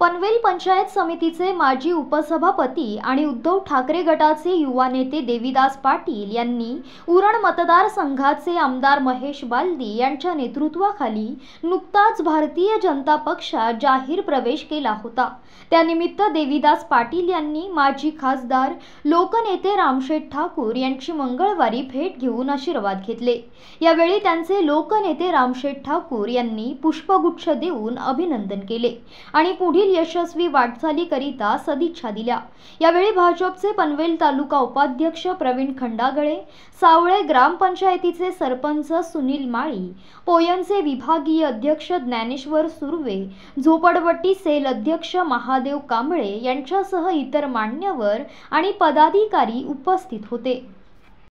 पनवेल पंचायत समितीचे माजी उपसभापती आणि उद्धव ठाकरे गटाचे युवा नेते देवीदास पाटील यांनी उरण मतदारसंघाचे आमदार महेश बालदी यांच्या नेतृत्वाखाली नुकताच भारतीय जनता पक्षात जाहीर प्रवेश केला होता त्यानिमित्त देवीदास पाटील यांनी माजी खासदार लोकनेते रामशेठ ठाकूर यांची मंगळवारी भेट घेऊन आशीर्वाद घेतले यावेळी त्यांचे लोकनेते रामशेठ ठाकूर यांनी पुष्पगुच्छ देऊन अभिनंदन केले आणि पुढील पुढील यशस्वी वाटचालीकरिता सदिच्छा दिल्या यावेळी भाजपचे पनवेल तालुका उपाध्यक्ष प्रवीण खंडागळे सावळे ग्रामपंचायतीचे सरपंच सुनील माळी पोयनचे विभागीय अध्यक्ष ज्ञानेश्वर सुर्वे झोपडवट्टी सेल अध्यक्ष महादेव कांबळे यांच्यासह इतर मान्यवर आणि पदाधिकारी उपस्थित होते